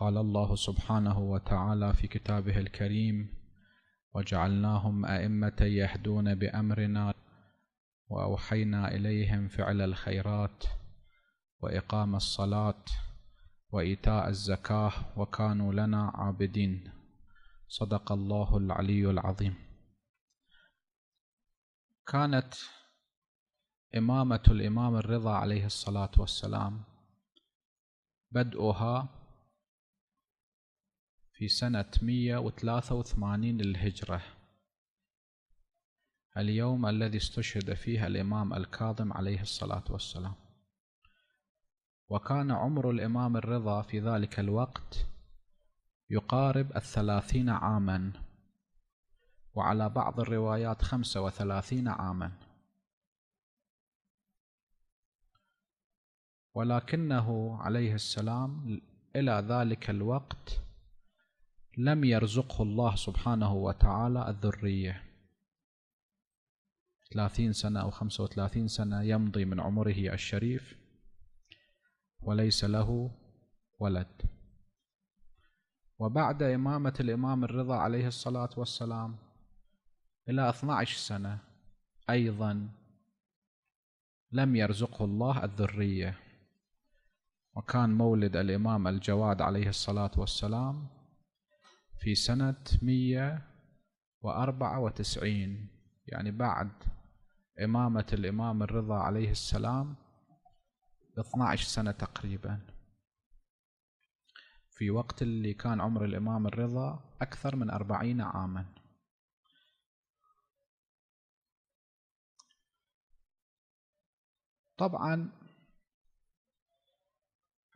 قال الله سبحانه وتعالى في كتابه الكريم وجعلناهم ائمه يهدون بامرنا واوحينا اليهم فعل الخيرات واقام الصلاه وايتاء الزكاه وكانوا لنا عابدين صدق الله العلي العظيم كانت امامه الامام الرضا عليه الصلاه والسلام بدؤها في سنة 183 للهجرة اليوم الذي استشهد فيه الإمام الكاظم عليه الصلاة والسلام وكان عمر الإمام الرضا في ذلك الوقت يقارب الثلاثين عاما وعلى بعض الروايات خمسة وثلاثين عاما ولكنه عليه السلام إلى ذلك الوقت لم يرزقه الله سبحانه وتعالى الذرية ثلاثين سنة أو خمسة وثلاثين سنة يمضي من عمره الشريف وليس له ولد وبعد إمامة الإمام الرضا عليه الصلاة والسلام إلى 12 سنة أيضا لم يرزقه الله الذرية وكان مولد الإمام الجواد عليه الصلاة والسلام في سنة 194 يعني بعد إمامة الإمام الرضا عليه السلام 12 سنة تقريبا في وقت اللي كان عمر الإمام الرضا أكثر من أربعين عاما طبعا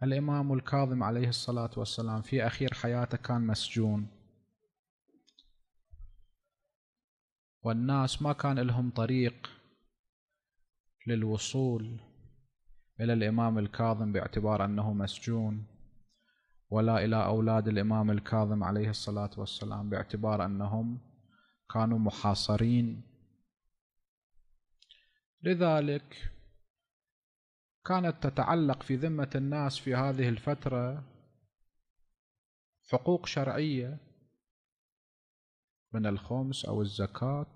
الإمام الكاظم عليه الصلاة والسلام في أخير حياته كان مسجون والناس ما كان لهم طريق للوصول إلى الإمام الكاظم باعتبار أنه مسجون ولا إلى أولاد الإمام الكاظم عليه الصلاة والسلام باعتبار أنهم كانوا محاصرين لذلك كانت تتعلق في ذمة الناس في هذه الفترة حقوق شرعية من الخمس أو الزكاة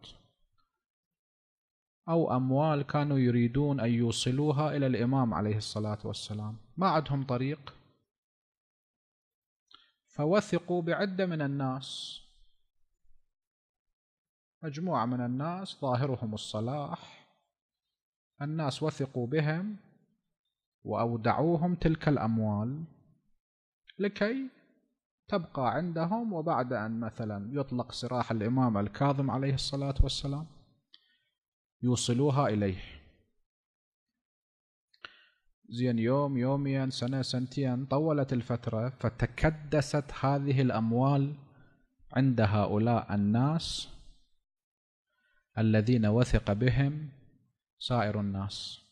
أو أموال كانوا يريدون أن يوصلوها إلى الإمام عليه الصلاة والسلام ما عندهم طريق فوثقوا بعدة من الناس مجموعة من الناس ظاهرهم الصلاح الناس وثقوا بهم وأودعوهم تلك الأموال لكي تبقى عندهم وبعد أن مثلا يطلق سراح الإمام الكاظم عليه الصلاة والسلام يوصلوها إليه زين يوم يوميا سنة سنتين طولت الفترة فتكدست هذه الأموال عند هؤلاء الناس الذين وثق بهم سائر الناس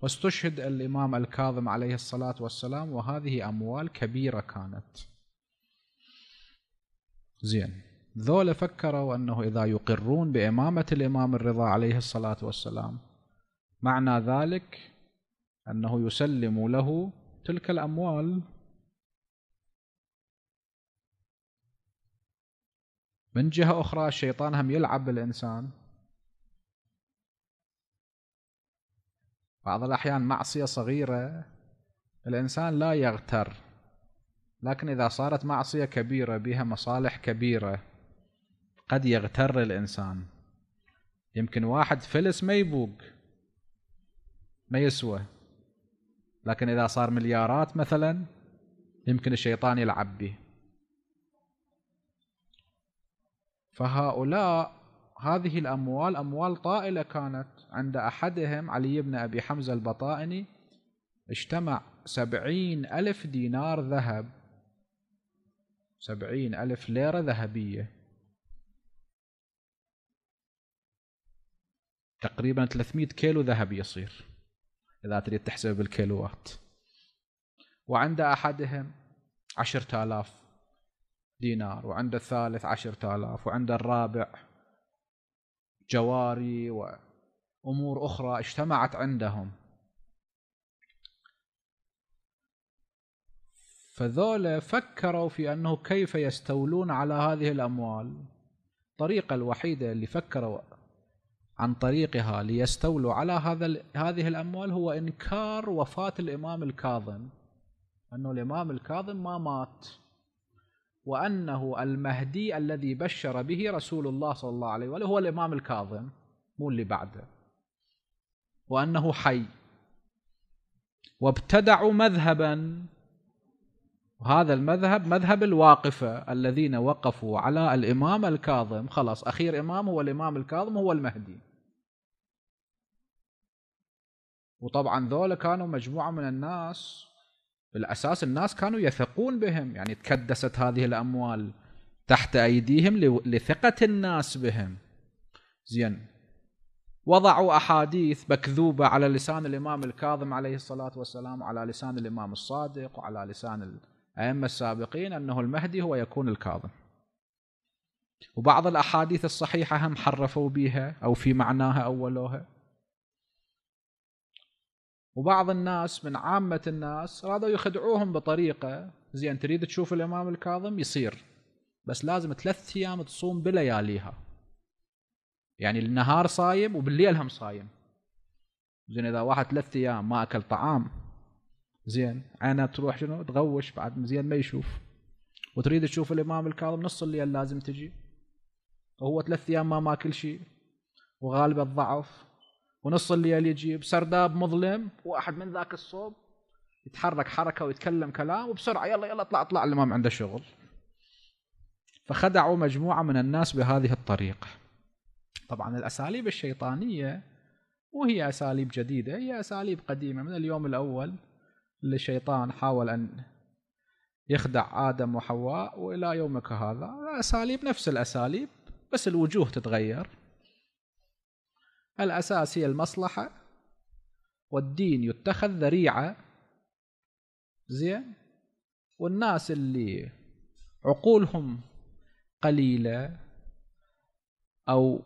واستشهد الإمام الكاظم عليه الصلاة والسلام وهذه أموال كبيرة كانت زين ذولا فكروا أنه إذا يقرون بإمامة الإمام الرضا عليه الصلاة والسلام معنى ذلك أنه يسلم له تلك الأموال من جهة أخرى الشيطان هم يلعب بالإنسان بعض الأحيان معصية صغيرة الإنسان لا يغتر لكن إذا صارت معصية كبيرة بها مصالح كبيرة قد يغتر الإنسان يمكن واحد فلس ما يبوق ما يسوى لكن إذا صار مليارات مثلا يمكن الشيطان يلعب به فهؤلاء هذه الأموال أموال طائلة كانت عند أحدهم علي بن أبي حمزة البطائني اجتمع سبعين ألف دينار ذهب سبعين ألف ليرة ذهبية تقريبا 300 كيلو ذهب يصير إذا تريد تحسب بالكيلوات وعند أحدهم عشرة آلاف دينار وعند الثالث عشرة آلاف وعند الرابع جواري وأمور أخرى اجتمعت عندهم فذولا فكروا في أنه كيف يستولون على هذه الأموال الطريقة الوحيدة اللي فكروا عن طريقها ليستولوا على هذا هذه الأموال هو إنكار وفاة الإمام الكاظم أنه الإمام الكاظم ما مات وأنه المهدي الذي بشر به رسول الله صلى الله عليه وآله هو الإمام الكاظم مو اللي بعده وأنه حي وابتدعوا مذهبا وهذا المذهب مذهب الواقفة الذين وقفوا على الإمام الكاظم خلاص أخير إمام هو الإمام الكاظم هو المهدي وطبعا ذولا كانوا مجموعة من الناس بالاساس الناس كانوا يثقون بهم يعني تكدست هذه الاموال تحت ايديهم لثقه الناس بهم زين وضعوا احاديث مكذوبه على لسان الامام الكاظم عليه الصلاه والسلام وعلى لسان الامام الصادق وعلى لسان الائمه السابقين انه المهدي هو يكون الكاظم وبعض الاحاديث الصحيحه هم حرفوا بها او في معناها اولوها وبعض الناس من عامة الناس رادوا يخدعوهم بطريقة زين تريد تشوف الإمام الكاظم يصير بس لازم ثلاث أيام تصوم بلياليها يعني النهار صايم وبالليل هم صايم زين إذا واحد ثلاث أيام ما أكل طعام زين عينه تروح شنو تغوش بعد زين ما يشوف وتريد تشوف الإمام الكاظم نص الليل لازم تجي وهو ثلاث أيام ما ماكل شيء وغالبا الضعف ونص الليل يجيب سرداب مظلم واحد من ذاك الصوب يتحرك حركه ويتكلم كلام وبسرعه يلا يلا اطلع اطلع الامام عنده شغل فخدعوا مجموعه من الناس بهذه الطريقه طبعا الاساليب الشيطانيه وهي اساليب جديده هي اساليب قديمه من اليوم الاول اللي الشيطان حاول ان يخدع ادم وحواء والى يومك هذا اساليب نفس الاساليب بس الوجوه تتغير الأساس هي المصلحة والدين يتخذ ذريعة زين والناس اللي عقولهم قليلة أو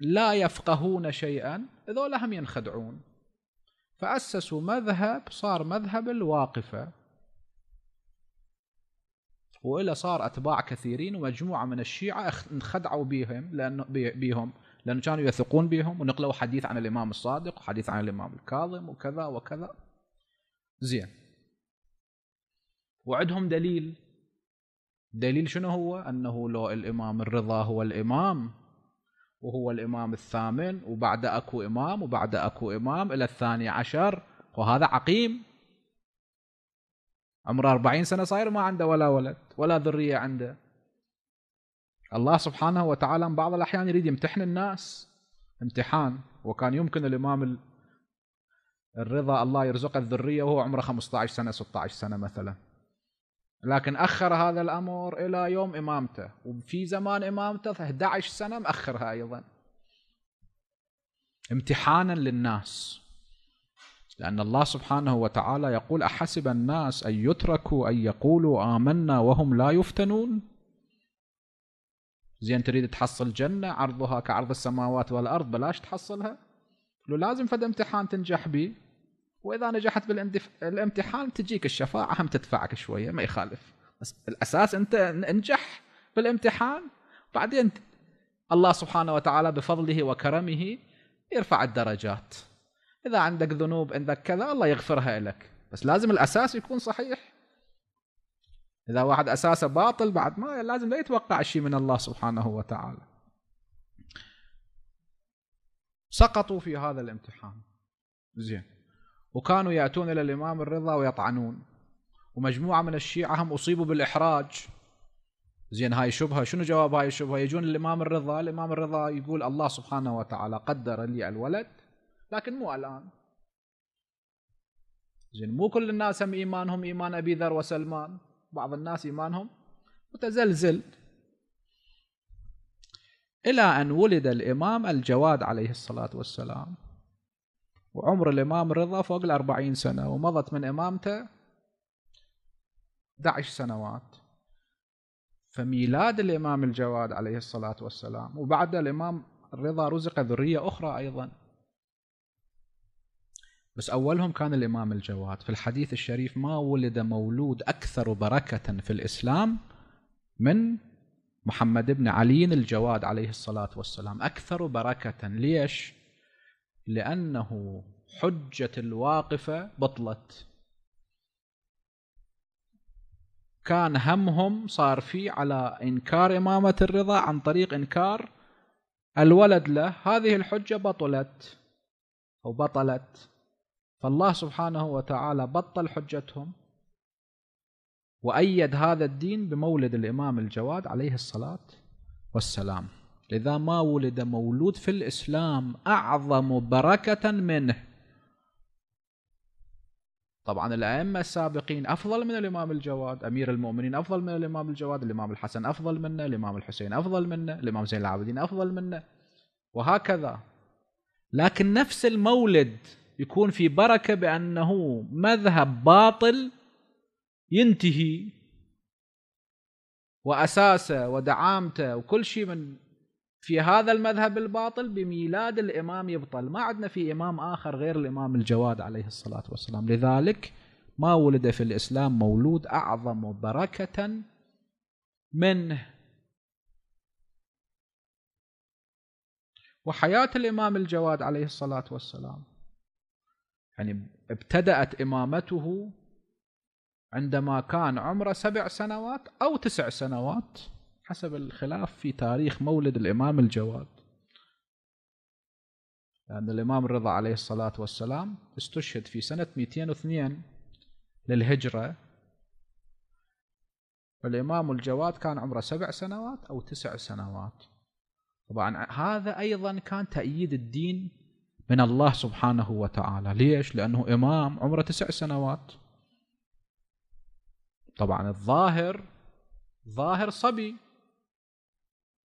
لا يفقهون شيئا هذول هم ينخدعون فأسسوا مذهب صار مذهب الواقفة وإلى صار أتباع كثيرين ومجموعة من الشيعة انخدعوا بهم لأنه بيهم لانه كانوا يثقون بهم ونقلوا حديث عن الامام الصادق وحديث عن الامام الكاظم وكذا وكذا زين وعندهم دليل دليل شنو هو انه لو الامام الرضا هو الامام وهو الامام الثامن وبعد اكو امام وبعد اكو امام الى الثاني عشر وهذا عقيم عمره 40 سنه صاير ما عنده ولا ولد ولا ذريه عنده الله سبحانه وتعالى بعض الأحيان يريد يمتحن الناس امتحان وكان يمكن الإمام الرضا الله يرزقه الذرية وهو عمره 15 سنة 16 سنة مثلا لكن أخر هذا الأمر إلى يوم إمامته وفي زمان إمامته 11 سنة مأخرها أيضا امتحانا للناس لأن الله سبحانه وتعالى يقول أحسب الناس أن يتركوا أن يقولوا آمنا وهم لا يفتنون زين تريد تحصل جنة عرضها كعرض السماوات والأرض بلاش تحصلها لو لازم فد امتحان تنجح به وإذا نجحت بالامتحان تجيك الشفاعة هم تدفعك شوية ما يخالف بس الأساس أنت انجح بالامتحان بعدين الله سبحانه وتعالى بفضله وكرمه يرفع الدرجات إذا عندك ذنوب عندك كذا الله يغفرها لك بس لازم الأساس يكون صحيح اذا واحد اساسه باطل بعد ما لازم لا يتوقع شيء من الله سبحانه وتعالى سقطوا في هذا الامتحان زين وكانوا ياتون الى الامام الرضا ويطعنون ومجموعه من الشيعه هم اصيبوا بالاحراج زين هاي شبهه شنو جواب هاي الشبهه يجون الامام الرضا الامام الرضا يقول الله سبحانه وتعالى قدر لي الولد لكن مو الان زين مو كل الناس هم ايمانهم ايمان ابي ذر وسلمان بعض الناس إيمانهم متزلزل إلى أن ولد الإمام الجواد عليه الصلاة والسلام وعمر الإمام رضا فوق الأربعين سنة ومضت من إمامته دعش سنوات فميلاد الإمام الجواد عليه الصلاة والسلام وبعد الإمام الرضا رزق ذرية أخرى أيضا بس أولهم كان الإمام الجواد في الحديث الشريف ما ولد مولود أكثر بركة في الإسلام من محمد بن علي الجواد عليه الصلاة والسلام أكثر بركة ليش؟ لأنه حجة الواقفة بطلت كان همهم صار فيه على إنكار إمامة الرضا عن طريق إنكار الولد له هذه الحجة بطلت أو بطلت فالله سبحانه وتعالى بطل حجتهم وأيد هذا الدين بمولد الإمام الجواد عليه الصلاة والسلام لذا ما ولد مولود في الإسلام أعظم بركة منه طبعا الأئمة السابقين أفضل من الإمام الجواد أمير المؤمنين أفضل من الإمام الجواد الإمام الحسن أفضل منه الإمام الحسين أفضل منه الإمام زين العابدين أفضل منه وهكذا لكن نفس المولد يكون في بركه بانه مذهب باطل ينتهي واساسه ودعامته وكل شيء من في هذا المذهب الباطل بميلاد الامام يبطل، ما عندنا في امام اخر غير الامام الجواد عليه الصلاه والسلام، لذلك ما ولد في الاسلام مولود اعظم بركه منه. وحياه الامام الجواد عليه الصلاه والسلام يعني ابتدأت إمامته عندما كان عمره سبع سنوات أو تسع سنوات حسب الخلاف في تاريخ مولد الإمام الجواد لأن يعني الإمام الرضا عليه الصلاة والسلام استشهد في سنة 202 للهجرة فالإمام الجواد كان عمره سبع سنوات أو تسع سنوات طبعا هذا أيضا كان تأييد الدين من الله سبحانه وتعالى ليش؟ لأنه إمام عمره تسع سنوات طبعا الظاهر ظاهر صبي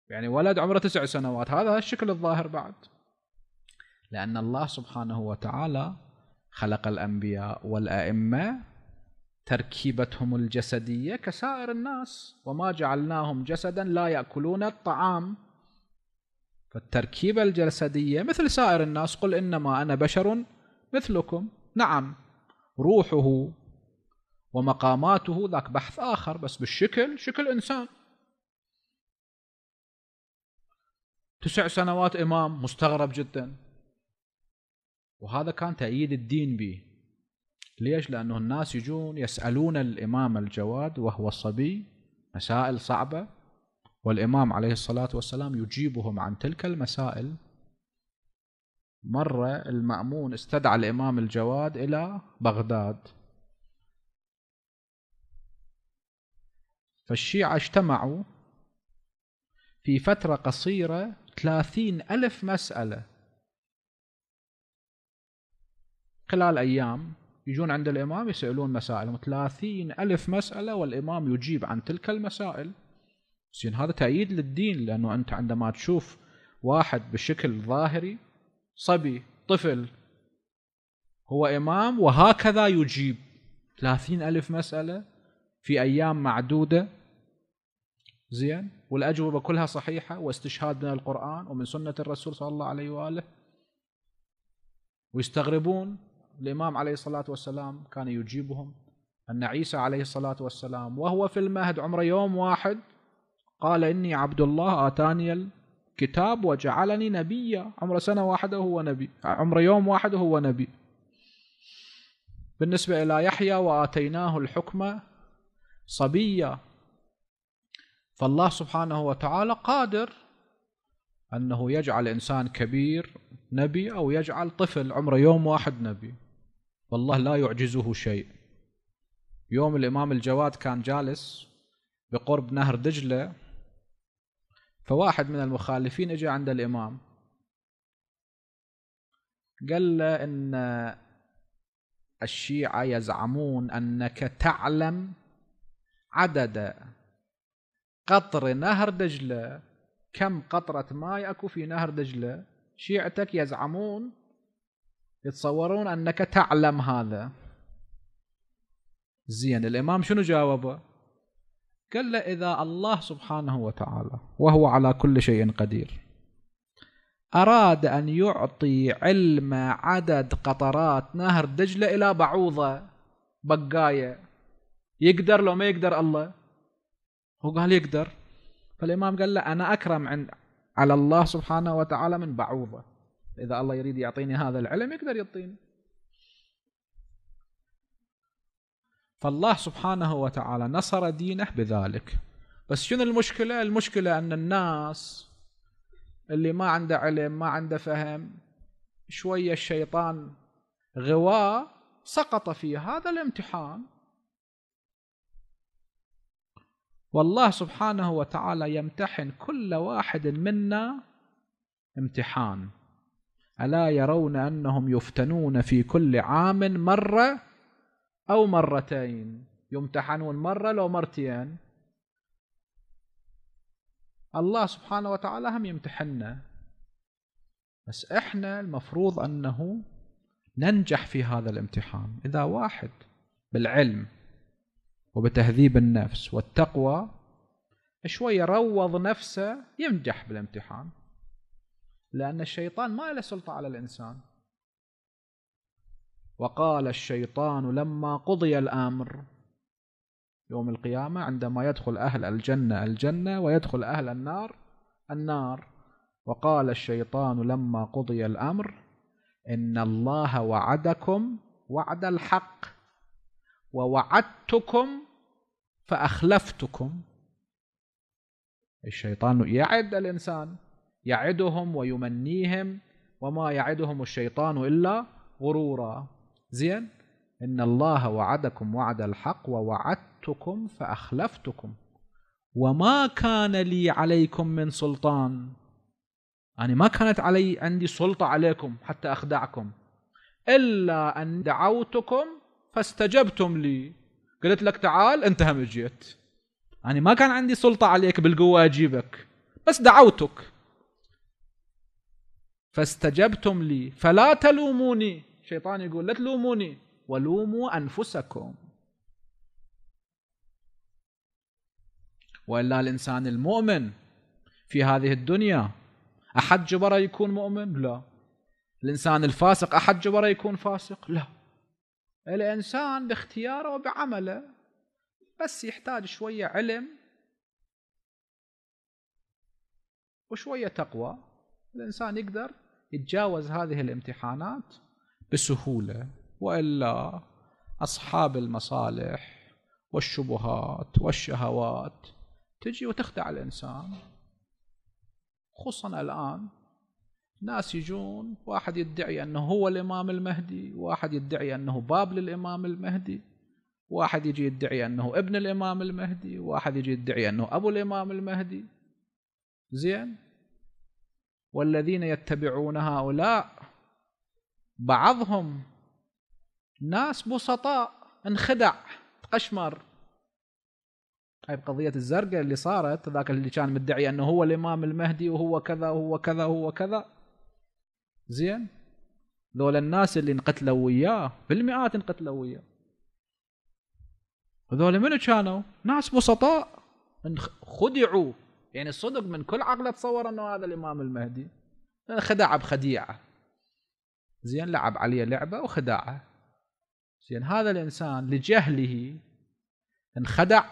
يعني ولد عمره تسع سنوات هذا الشكل الظاهر بعد لأن الله سبحانه وتعالى خلق الأنبياء والأئمة تركيبتهم الجسدية كسائر الناس وما جعلناهم جسدا لا يأكلون الطعام فالتركيبة الجسدية مثل سائر الناس قل إنما أنا بشر مثلكم نعم روحه ومقاماته ذاك بحث آخر بس بالشكل شكل إنسان تسع سنوات إمام مستغرب جدا وهذا كان تأييد الدين به ليش؟ لأنه الناس يجون يسألون الإمام الجواد وهو صبي مسائل صعبة والإمام عليه الصلاة والسلام يجيبهم عن تلك المسائل مرة المأمون استدعى الإمام الجواد إلى بغداد فالشيعة اجتمعوا في فترة قصيرة ثلاثين ألف مسألة خلال أيام يجون عند الإمام يسألون مسائلهم ثلاثين ألف مسألة والإمام يجيب عن تلك المسائل زين يعني هذا تأييد للدين لأنه أنت عندما تشوف واحد بشكل ظاهري صبي طفل هو إمام وهكذا يجيب ثلاثين ألف مسألة في أيام معدودة زين والأجوبة كلها صحيحة واستشهاد من القرآن ومن سنة الرسول صلى الله عليه وآله ويستغربون الإمام عليه الصلاة والسلام كان يجيبهم أن عيسى عليه الصلاة والسلام وهو في المهد عمره يوم واحد قال إني عبد الله آتاني الكتاب وجعلني نبيا عمر سنة واحدة هو نبي عمر يوم واحد هو نبي بالنسبة إلى يحيى وآتيناه الحكمة صبيا فالله سبحانه وتعالى قادر أنه يجعل إنسان كبير نبي أو يجعل طفل عمره يوم واحد نبي والله لا يعجزه شيء يوم الإمام الجواد كان جالس بقرب نهر دجلة فواحد من المخالفين اجى عند الامام قال له ان الشيعه يزعمون انك تعلم عدد قطر نهر دجله كم قطره ماء اكو في نهر دجله شيعتك يزعمون يتصورون انك تعلم هذا زين الامام شنو جاوبه كلا إذا الله سبحانه وتعالى وهو على كل شيء قدير أراد أن يعطي علم عدد قطرات نهر دجلة إلى بعوضة بقاية يقدر لو ما يقدر الله هو قال يقدر فالإمام قال له أنا أكرم عند على الله سبحانه وتعالى من بعوضة إذا الله يريد يعطيني هذا العلم يقدر يعطيني فالله سبحانه وتعالى نصر دينه بذلك بس شنو المشكلة المشكلة أن الناس اللي ما عنده علم ما عنده فهم شوية الشيطان غواء سقط في هذا الامتحان والله سبحانه وتعالى يمتحن كل واحد منا امتحان الا يرون انهم يفتنون في كل عام مره أو مرتين يمتحنون مرة لو مرتين الله سبحانه وتعالى هم يمتحنا بس احنا المفروض انه ننجح في هذا الامتحان اذا واحد بالعلم وبتهذيب النفس والتقوى شوية روض نفسه ينجح بالامتحان لأن الشيطان ما له سلطة على الإنسان وقال الشيطان لما قضي الامر يوم القيامه عندما يدخل اهل الجنه الجنه ويدخل اهل النار النار وقال الشيطان لما قضي الامر ان الله وعدكم وعد الحق ووعدتكم فاخلفتكم الشيطان يعد الانسان يعدهم ويمنيهم وما يعدهم الشيطان الا غرورا زين إن الله وعدكم وعد الحق ووعدتكم فأخلفتكم وما كان لي عليكم من سلطان أنا يعني ما كانت علي عندي سلطة عليكم حتى أخدعكم إلا أن دعوتكم فاستجبتم لي قلت لك تعال أنت هم جيت أنا يعني ما كان عندي سلطة عليك بالقوة أجيبك بس دعوتك فاستجبتم لي فلا تلوموني شيطان يقول لا تلوموني ولوموا أنفسكم وإلا الإنسان المؤمن في هذه الدنيا أحد جبره يكون مؤمن؟ لا الإنسان الفاسق أحد جبره يكون فاسق؟ لا الإنسان باختياره وبعمله بس يحتاج شوية علم وشوية تقوى الإنسان يقدر يتجاوز هذه الامتحانات بسهوله والا اصحاب المصالح والشبهات والشهوات تجي وتخدع الانسان خصوصا الان ناس يجون واحد يدعي انه هو الامام المهدي واحد يدعي انه باب للامام المهدي واحد يجي يدعي انه ابن الامام المهدي واحد يجي يدعي انه ابو الامام المهدي زين والذين يتبعون هؤلاء بعضهم ناس بسطاء انخدع تقشمر هاي قضية الزرقاء اللي صارت ذاك اللي كان مدعي انه هو الامام المهدي وهو كذا وهو كذا وهو كذا زين ذول الناس اللي انقتلوا وياه بالمئات انقتلوا وياه هذول منو كانوا؟ ناس بسطاء خدعوا يعني صدق من كل عقله تصور انه هذا الامام المهدي خدع بخديعه زين لعب عليه لعبه وخداعه زين هذا الانسان لجهله انخدع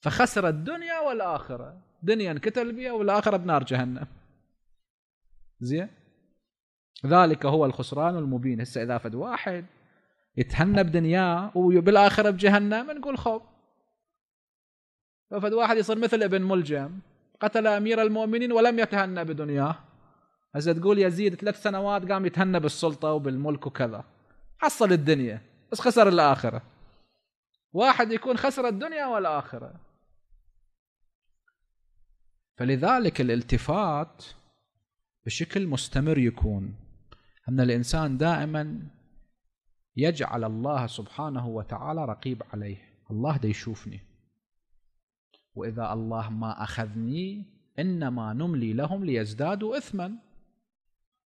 فخسر الدنيا والاخره دنيا انكتل بها والاخره بنار جهنم زين ذلك هو الخسران المبين هسه اذا فد واحد يتهنى بدنياه وبالاخره بجهنم نقول خب فد واحد يصير مثل ابن ملجم قتل امير المؤمنين ولم يتهنى بدنياه هسه تقول يزيد ثلاث سنوات قام يتهنى بالسلطه وبالملك وكذا حصل الدنيا بس خسر الاخره واحد يكون خسر الدنيا والاخره فلذلك الالتفات بشكل مستمر يكون ان الانسان دائما يجعل الله سبحانه وتعالى رقيب عليه الله دا يشوفني واذا الله ما اخذني انما نملي لهم ليزدادوا اثما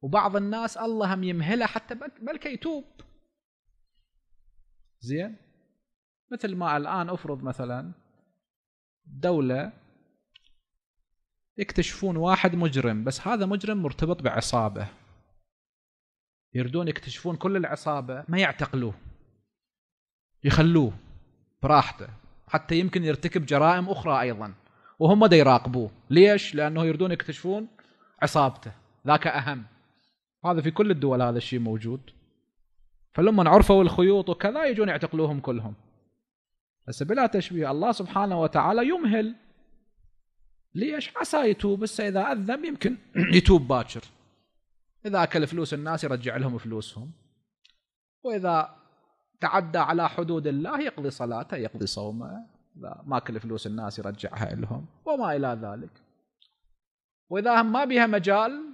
وبعض الناس الله هم يمهله حتى بلكي يتوب زين مثل ما الآن أفرض مثلا دولة يكتشفون واحد مجرم بس هذا مجرم مرتبط بعصابة يردون يكتشفون كل العصابة ما يعتقلوه يخلوه براحته حتى يمكن يرتكب جرائم أخرى أيضا وهم دا يراقبوه ليش؟ لأنه يردون يكتشفون عصابته ذاك أهم هذا في كل الدول هذا الشيء موجود فلما عرفوا الخيوط وكذا يجون يعتقلوهم كلهم بس بلا تشبيه الله سبحانه وتعالى يمهل ليش عسى يتوب هسه اذا اذن يمكن يتوب باكر اذا اكل فلوس الناس يرجع لهم فلوسهم واذا تعدى على حدود الله يقضي صلاته يقضي صومه اذا ما اكل فلوس الناس يرجعها لهم وما الى ذلك واذا ما بها مجال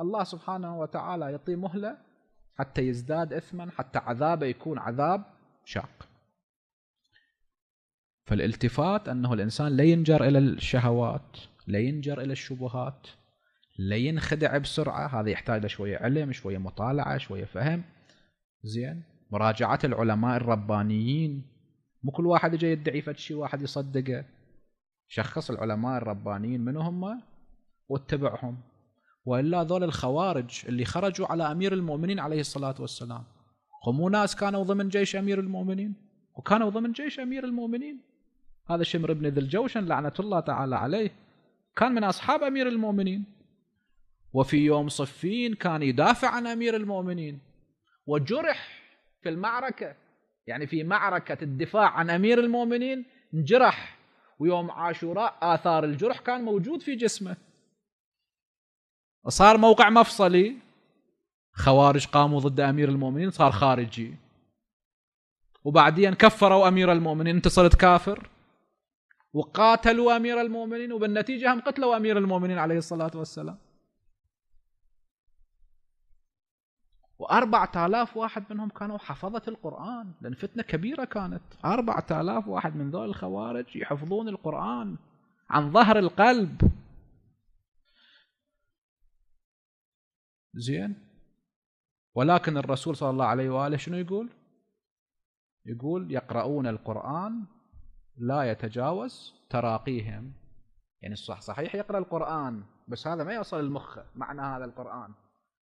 الله سبحانه وتعالى يعطي مهلة حتى يزداد إثما حتى عذابه يكون عذاب شاق فالالتفات أنه الإنسان لا ينجر إلى الشهوات لا ينجر إلى الشبهات لا ينخدع بسرعة هذا يحتاج شوية علم شوية مطالعة شوية فهم زين مراجعة العلماء الربانيين مو كل واحد جاي يدعي فتشي واحد يصدقه شخص العلماء الربانيين من هم واتبعهم والا ذول الخوارج اللي خرجوا على امير المؤمنين عليه الصلاه والسلام هم ناس كانوا ضمن جيش امير المؤمنين وكانوا ضمن جيش امير المؤمنين هذا شمر بن ذي الجوشن لعنه الله تعالى عليه كان من اصحاب امير المؤمنين وفي يوم صفين كان يدافع عن امير المؤمنين وجرح في المعركه يعني في معركه الدفاع عن امير المؤمنين انجرح ويوم عاشوراء اثار الجرح كان موجود في جسمه صار موقع مفصلي خوارج قاموا ضد امير المؤمنين صار خارجي وبعدين كفروا امير المؤمنين انت صرت كافر وقاتلوا امير المؤمنين وبالنتيجه هم قتلوا امير المؤمنين عليه الصلاه والسلام وأربعة آلاف واحد منهم كانوا حفظة القرآن لأن فتنة كبيرة كانت أربعة آلاف واحد من ذول الخوارج يحفظون القرآن عن ظهر القلب زين ولكن الرسول صلى الله عليه واله شنو يقول؟ يقول يقرؤون القرآن لا يتجاوز تراقيهم يعني الصح صحيح يقرأ القرآن بس هذا ما يوصل المخ معنى هذا القرآن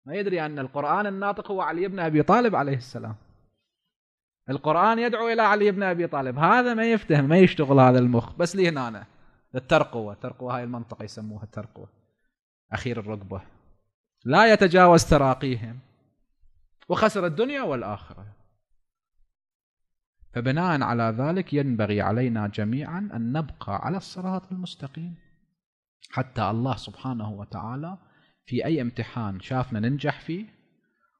ما يدري أن القرآن الناطق هو علي بن أبي طالب عليه السلام القرآن يدعو إلى علي بن أبي طالب هذا ما يفتهم ما يشتغل هذا المخ بس لي هنا الترقوة الترقوة هاي المنطقة يسموها الترقوة أخير الرقبة لا يتجاوز تراقيهم وخسر الدنيا والآخرة فبناء على ذلك ينبغي علينا جميعا أن نبقى على الصراط المستقيم حتى الله سبحانه وتعالى في أي امتحان شافنا ننجح فيه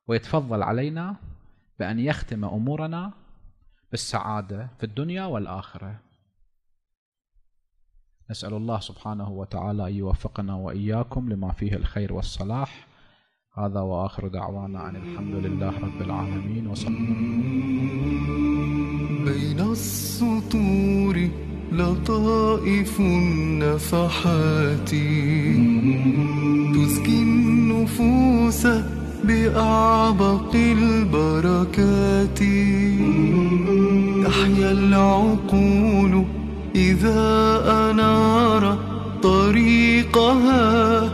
ويتفضل علينا بأن يختم أمورنا بالسعادة في الدنيا والآخرة نسأل الله سبحانه وتعالى أن يوفقنا وإياكم لما فيه الخير والصلاح هذا وآخر دعوانا أن الحمد لله رب العالمين وصلى بين السطور لطائف النفحات تزكي النفوس بأعبق البركات تحيا العقول إذا أنار طريقها